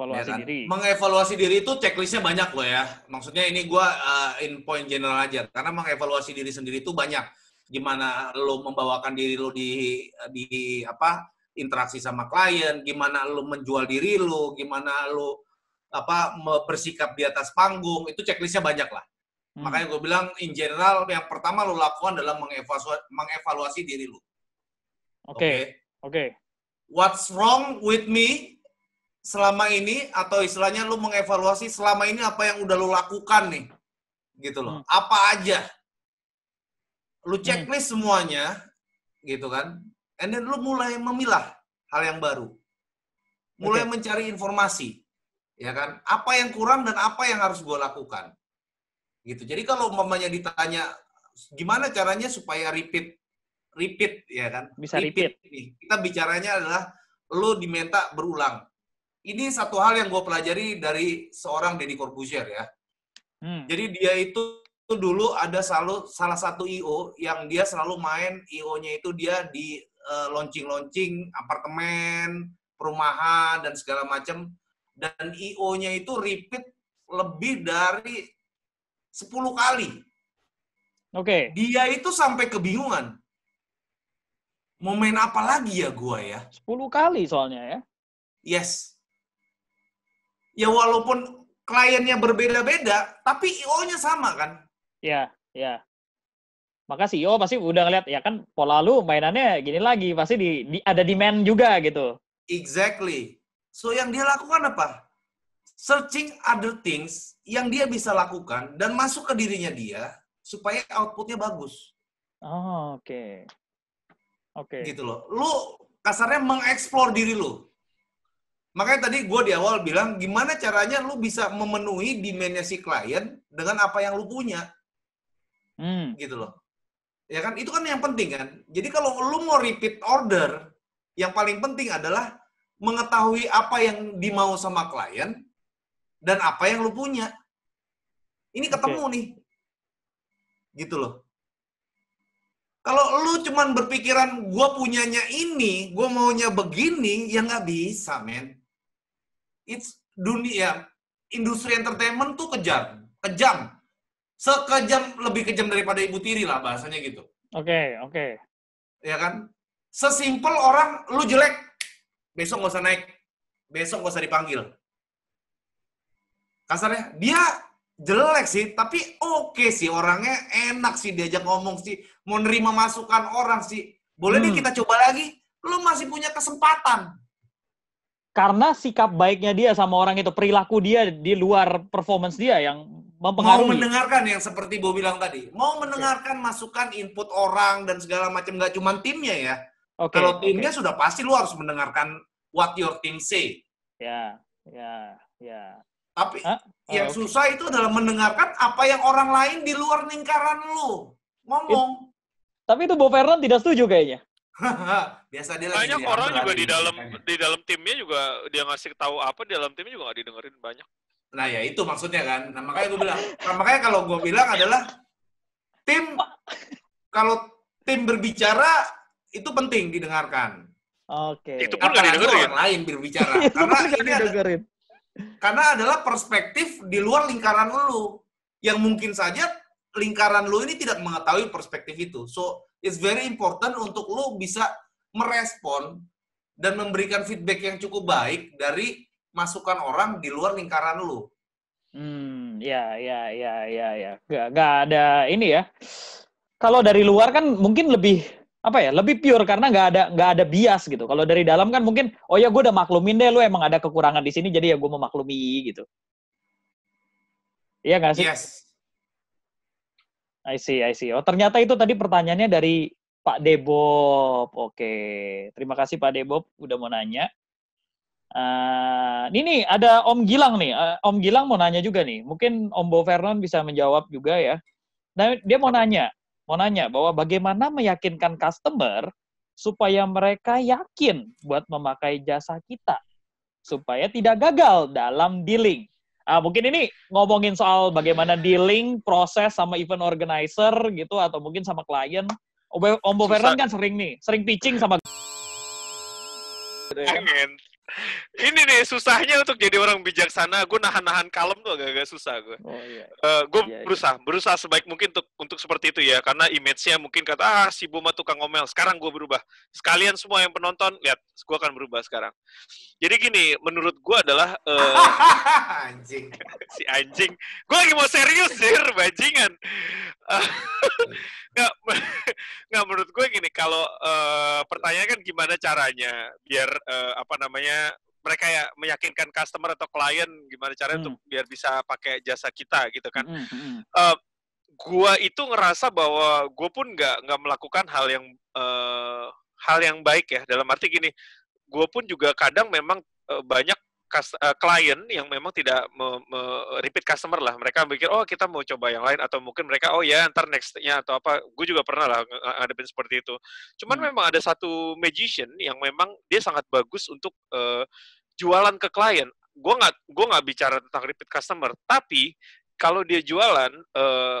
Ya evaluasi ya kan? diri. Mengevaluasi diri itu checklistnya banyak loh ya. Maksudnya ini gua uh, in point general aja. Karena mengevaluasi diri sendiri itu banyak. Gimana lo membawakan diri lo di di apa interaksi sama klien, gimana lu menjual diri lu, gimana lu apa bersikap di atas panggung, itu checklistnya banyak lah. Hmm. Makanya gue bilang in general yang pertama lu lakukan adalah mengevaluasi, mengevaluasi diri lu. Oke. Okay. Oke. Okay. What's wrong with me selama ini atau istilahnya lu mengevaluasi selama ini apa yang udah lu lakukan nih. Gitu loh. Hmm. Apa aja? Lu hmm. checklist hmm. semuanya gitu kan and then lu mulai memilah hal yang baru. Mulai okay. mencari informasi. Ya kan? Apa yang kurang dan apa yang harus gue lakukan. Gitu. Jadi kalau umpamanya ditanya gimana caranya supaya repeat repeat ya kan? Bisa repeat. repeat. Nih. Kita bicaranya adalah lu diminta berulang. Ini satu hal yang gue pelajari dari seorang Deddy Corbuzier ya. Hmm. Jadi dia itu dulu ada selalu salah satu IO yang dia selalu main IO-nya itu dia di Eh, launching-launching apartemen, perumahan dan segala macam dan IO-nya itu repeat lebih dari 10 kali. Oke. Okay. Dia itu sampai kebingungan. Mau main apa lagi ya gua ya? 10 kali soalnya ya. Yes. Ya walaupun kliennya berbeda-beda, tapi IO-nya sama kan? Iya, yeah, iya. Yeah maka CEO pasti udah ngeliat ya kan pola lu mainannya gini lagi pasti di, di ada demand juga gitu exactly so yang dia lakukan apa searching other things yang dia bisa lakukan dan masuk ke dirinya dia supaya outputnya bagus oh oke okay. oke okay. gitu loh lu kasarnya mengeksplor diri lu makanya tadi gue di awal bilang gimana caranya lu bisa memenuhi demandnya si klien dengan apa yang lu punya hmm. gitu loh Ya kan? Itu kan yang penting kan. Jadi kalau lu mau repeat order, yang paling penting adalah mengetahui apa yang dimau sama klien dan apa yang lu punya. Ini ketemu okay. nih. Gitu loh. Kalau lu cuman berpikiran gue punyanya ini, gue maunya begini, ya nggak bisa, men. It's dunia industri entertainment tuh kejam, kejam sekejam lebih kejam daripada ibu tiri lah bahasanya gitu. Oke, okay, oke. Okay. Ya kan? Sesimpel orang lu jelek, besok gak usah naik, besok gak usah dipanggil. Kasarnya dia jelek sih, tapi oke okay sih orangnya enak sih diajak ngomong sih, mau nerima masukan orang sih. Boleh hmm. deh kita coba lagi. Lu masih punya kesempatan. Karena sikap baiknya dia sama orang itu, perilaku dia di luar performance dia yang Mau mendengarkan yang seperti Bo bilang tadi. Mau mendengarkan okay. masukan input orang dan segala macam Gak cuma timnya ya. Okay. Kalau timnya okay. sudah pasti lu harus mendengarkan what your team say. Ya, ya, ya. Tapi huh? oh, yang okay. susah itu adalah mendengarkan apa yang orang lain di luar lingkaran lu ngomong. It, tapi itu Bo Fernand tidak setuju kayaknya. Biasa dia banyak orang juga di dalam di dalam timnya juga dia ngasih tahu apa di dalam timnya juga nggak didengerin banyak. Nah ya itu maksudnya kan. Nah, makanya gue bilang, nah, makanya kalau gue bilang adalah tim kalau tim berbicara itu penting didengarkan. Oke. Okay. Itu pun nggak didengar Orang lain berbicara. karena ini didengerin. Ada, karena adalah perspektif di luar lingkaran lu yang mungkin saja lingkaran lu ini tidak mengetahui perspektif itu. So it's very important untuk lu bisa merespon dan memberikan feedback yang cukup baik dari masukan orang di luar lingkaran lu. Hmm, ya, ya, ya, ya, ya. Gak, gak ada ini ya. Kalau dari luar kan mungkin lebih apa ya lebih pure karena nggak ada nggak ada bias gitu kalau dari dalam kan mungkin oh ya gue udah maklumin deh lu emang ada kekurangan di sini jadi ya gue memaklumi gitu iya nggak sih yes I see I see oh ternyata itu tadi pertanyaannya dari Pak Debob oke terima kasih Pak Debob udah mau nanya Uh, ini ada Om Gilang nih. Uh, Om Gilang mau nanya juga nih. Mungkin Om Bo Vernon bisa menjawab juga ya. Nah, dia mau nanya, mau nanya bahwa bagaimana meyakinkan customer supaya mereka yakin buat memakai jasa kita supaya tidak gagal dalam dealing. Uh, mungkin ini ngomongin soal bagaimana dealing, proses sama event organizer gitu atau mungkin sama klien. Om Bo Vernon kan sering nih, sering pitching sama ini nih susahnya untuk jadi orang bijaksana gue nahan-nahan kalem tuh agak-agak susah gue oh, iya. uh, eh, gue iya, iya. berusaha berusaha sebaik mungkin untuk untuk seperti itu ya karena image-nya mungkin kata ah si Buma tukang ngomel sekarang gue berubah sekalian semua yang penonton lihat gue akan berubah sekarang jadi gini menurut gue adalah uh, anjing si anjing gue lagi mau serius sih, bajingan uh, nggak nggak menurut gue gini kalau uh, pertanyaan kan gimana caranya biar uh, apa namanya mereka ya meyakinkan customer atau klien gimana caranya hmm. untuk biar bisa pakai jasa kita gitu kan. Hmm. Uh, gua itu ngerasa bahwa gue pun nggak nggak melakukan hal yang uh, hal yang baik ya dalam arti gini, gue pun juga kadang memang uh, banyak klien eh, yang memang tidak me, me, repeat customer lah. Mereka mikir, oh kita mau coba yang lain atau mungkin mereka, oh ya ntar nextnya atau apa. Gue juga pernah lah ngadepin seperti itu. Cuman hmm. memang ada satu magician yang memang dia sangat bagus untuk uh, jualan ke klien. Gue nggak gue nggak bicara tentang repeat customer, tapi kalau dia jualan eh, uh,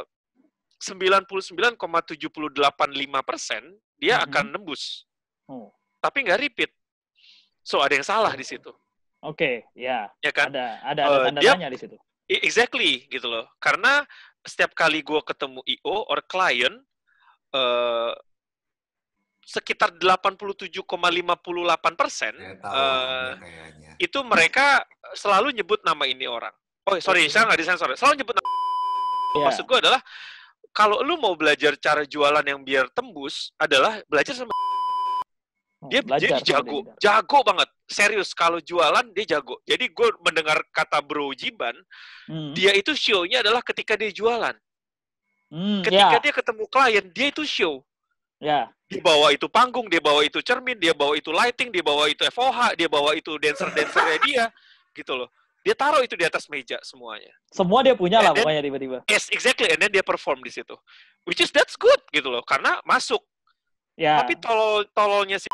99,785 persen dia -hmm. akan nembus, oh. tapi nggak repeat. So ada yang salah di situ. Oke, okay, ya. Ya kan? Ada ada, ada eh, tanda dia, di situ. Exactly gitu loh. Karena setiap kali gue ketemu IO or client uh, sekitar 87,58 persen uh, itu mereka selalu nyebut nama ini orang. Oh sorry, saya nggak disensor. Selalu nyebut nama. Yeah. Maksud gue adalah kalau lu mau belajar cara jualan yang biar tembus adalah belajar sama Oh, dia Belajar jadi jago, jago banget. Serius kalau jualan dia jago. Jadi gue mendengar kata Bro Jiban, hmm. dia itu show-nya adalah ketika dia jualan. Hmm, ketika ya. dia ketemu klien, dia itu show. Ya. Dia bawa itu panggung, dia bawa itu cermin, dia bawa itu lighting, dia bawa itu FOH, dia bawa itu dancer-dancernya dia, gitu loh dia taruh itu di atas meja semuanya. Semua dia punya and lah then, pokoknya tiba-tiba. Yes, exactly. And then dia perform di situ. Which is that's good gitu loh, karena masuk. Ya. Tapi tolol tololnya si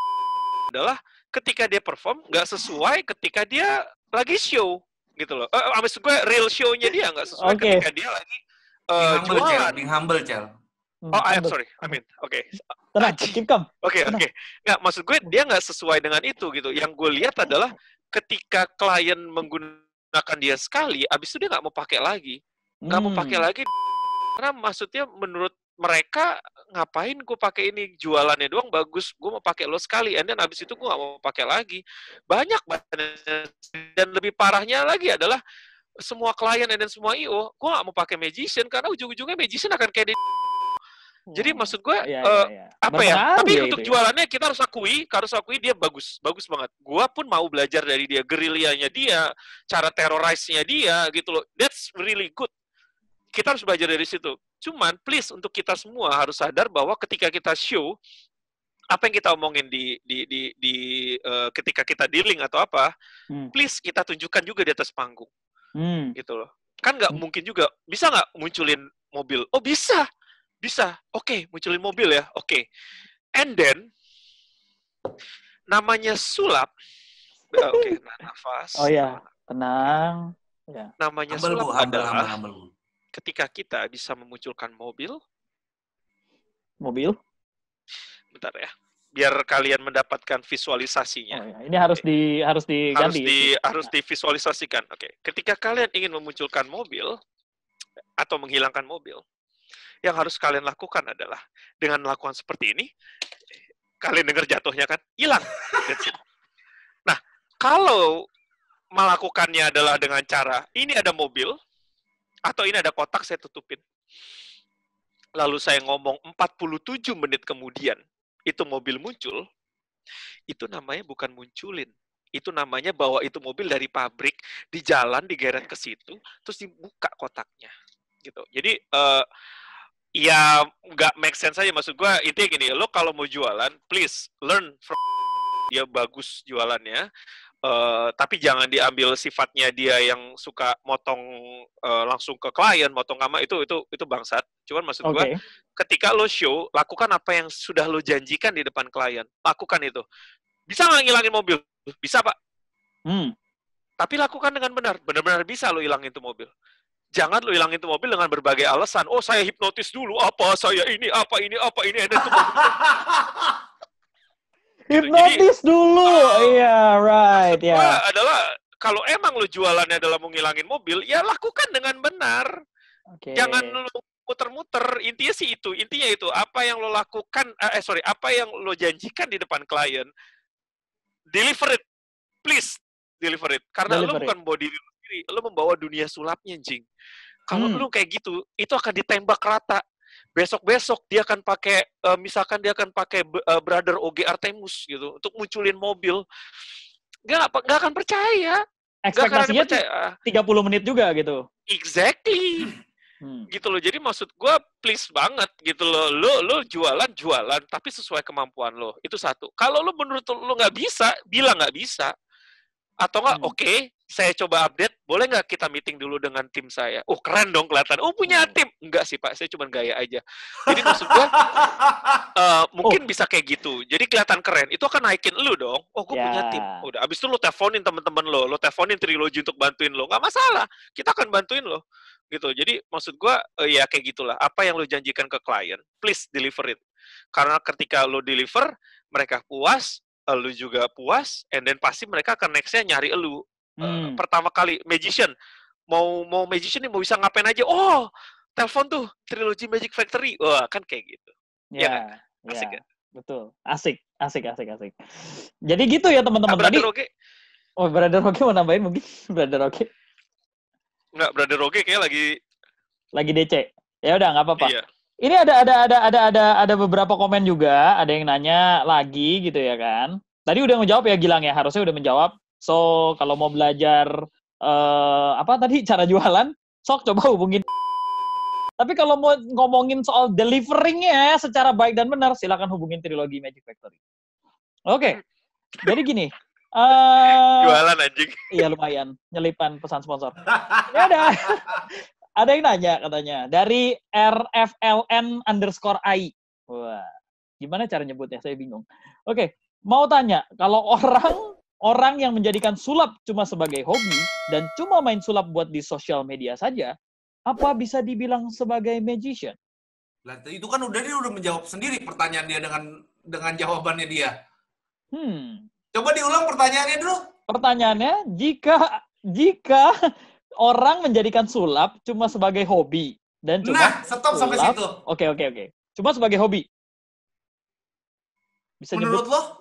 adalah ketika dia perform nggak sesuai ketika dia lagi show gitu loh. Eh, uh, gue real show-nya dia nggak sesuai okay. ketika dia lagi uh, being humble, being humble, Cel. Hmm, oh, I'm sorry. I mean, oke. Okay. Tenang, keep calm. Oke, okay, oke. Okay. Nggak, maksud gue dia nggak sesuai dengan itu gitu. Yang gue lihat adalah ketika klien menggunakan dia sekali, abis itu dia nggak mau pakai lagi. Nggak hmm. mau pakai lagi. Karena maksudnya menurut mereka ngapain gue pakai ini jualannya doang bagus gue mau pakai lo sekali and then abis itu gue gak mau pakai lagi banyak banget dan lebih parahnya lagi adalah semua klien and semua io gue gak mau pakai magician karena ujung-ujungnya magician akan kayak di hmm. jadi maksud gue ya, uh, eh, ya, ya. apa ya? ya tapi ya untuk ya? jualannya kita harus akui harus akui dia bagus bagus banget gue pun mau belajar dari dia gerilyanya dia cara terrorize-nya dia gitu loh that's really good kita harus belajar dari situ Cuman please untuk kita semua harus sadar bahwa ketika kita show apa yang kita omongin di di di, di uh, ketika kita dealing atau apa, hmm. please kita tunjukkan juga di atas panggung, hmm. gitu loh. Kan nggak hmm. mungkin juga bisa nggak munculin mobil? Oh bisa, bisa. Oke, okay, munculin mobil ya. Oke, okay. and then namanya sulap. Eh, oke, okay, nah, nafas. Oh ya, tenang. Ya. Namanya Ambil sulap bu, adalah ambil, ambil ketika kita bisa memunculkan mobil. Mobil? Bentar ya. Biar kalian mendapatkan visualisasinya. Oh, ya. Ini harus di harus diganti. Harus di ya. harus divisualisasikan. Oke. Okay. Ketika kalian ingin memunculkan mobil atau menghilangkan mobil, yang harus kalian lakukan adalah dengan melakukan seperti ini, kalian dengar jatuhnya kan hilang. nah, kalau melakukannya adalah dengan cara ini ada mobil, atau ini ada kotak saya tutupin. Lalu saya ngomong 47 menit kemudian itu mobil muncul, itu namanya bukan munculin. Itu namanya bawa itu mobil dari pabrik, di jalan, digeret ke situ, terus dibuka kotaknya. gitu. Jadi, uh, ya nggak make sense aja. Maksud gue, intinya gini, lo kalau mau jualan, please learn from dia ya bagus jualannya, Uh, tapi jangan diambil sifatnya dia yang suka motong uh, langsung ke klien, motong sama itu itu itu bangsat. Cuman maksud okay. gua ketika lo show, lakukan apa yang sudah lo janjikan di depan klien. Lakukan itu. Bisa nggak ngilangin mobil? Bisa, Pak. Hmm. Tapi lakukan dengan benar. Benar-benar bisa lo hilangin itu mobil. Jangan lo hilangin itu mobil dengan berbagai alasan. Oh, saya hipnotis dulu. Apa saya ini? Apa ini? Apa ini? Ada itu Hipnotis Jadi, dulu. Oh, iya, uh, yeah, right, ya. Yeah. adalah kalau emang lu jualannya adalah menghilangin mobil, ya lakukan dengan benar. Okay. Jangan lu muter-muter. Intinya sih itu. Intinya itu apa yang lo lakukan eh, eh sorry, apa yang lo janjikan di depan klien deliver it. Please deliver it. Karena deliver lo bukan body lo sendiri, lo membawa dunia sulapnya, jing. Kalau hmm. lo kayak gitu, itu akan ditembak rata besok-besok dia akan pakai uh, misalkan dia akan pakai uh, brother OG Artemus gitu untuk munculin mobil. Nggak nggak akan percaya. Ekspektasinya nggak akan percaya. puluh menit juga gitu. Exactly. Hmm. gitu loh jadi maksud gue please banget gitu loh lo lo jualan jualan tapi sesuai kemampuan lo itu satu kalau lo menurut lo nggak bisa bilang nggak bisa atau nggak hmm. oke okay, saya coba update, boleh nggak kita meeting dulu dengan tim saya? Oh keren dong kelihatan. Oh punya hmm. tim? Enggak sih pak, saya cuma gaya aja. Jadi maksud gue uh, mungkin oh. bisa kayak gitu. Jadi kelihatan keren. Itu akan naikin lu dong. Oh gue yeah. punya tim. Ya. Udah. Abis itu lu teleponin temen-temen lo, lu teleponin Trilogy untuk bantuin lo. Nggak masalah. Kita akan bantuin lo. Gitu. Jadi maksud gue uh, ya kayak gitulah. Apa yang lu janjikan ke klien, please deliver it. Karena ketika lo deliver, mereka puas, eh, lu juga puas, and then pasti mereka akan nya nyari lu. Eh, hmm. pertama kali magician mau mau magician nih mau bisa ngapain aja. Oh, telepon tuh trilogi Magic Factory. Wah, kan kayak gitu. Iya ya Yeah, ya, asik yeah. kan? Betul. Asik, asik, asik, asik. Jadi gitu ya teman-teman. Nah, Tadi Roge. Oh, Brother Roge mau nambahin mungkin Brother Roge. Enggak, Brother Roge kayak lagi lagi DC. Ya udah nggak apa-apa. Iya. Ini ada ada ada ada ada ada beberapa komen juga, ada yang nanya lagi gitu ya kan. Tadi udah menjawab ya Gilang ya, harusnya udah menjawab So kalau mau belajar uh, apa tadi cara jualan, sok coba hubungin. Tapi kalau mau ngomongin soal deliveringnya secara baik dan benar, silakan hubungin Trilogi Magic Factory. Oke, okay. jadi gini. Uh, jualan anjing. Iya lumayan, nyelipan pesan sponsor. ya ada. ada yang nanya katanya dari RFLN underscore AI. Wah, gimana cara nyebutnya? Saya bingung. Oke, okay. mau tanya kalau orang orang yang menjadikan sulap cuma sebagai hobi dan cuma main sulap buat di sosial media saja, apa bisa dibilang sebagai magician? Lah, itu kan udah dia udah menjawab sendiri pertanyaan dia dengan dengan jawabannya dia. Hmm. Coba diulang pertanyaannya dulu. Pertanyaannya, jika jika orang menjadikan sulap cuma sebagai hobi dan cuma Nah, stop sulap, sampai situ. Oke, okay, oke, okay, oke. Okay. Cuma sebagai hobi. Bisa Menurut nyebut, lo?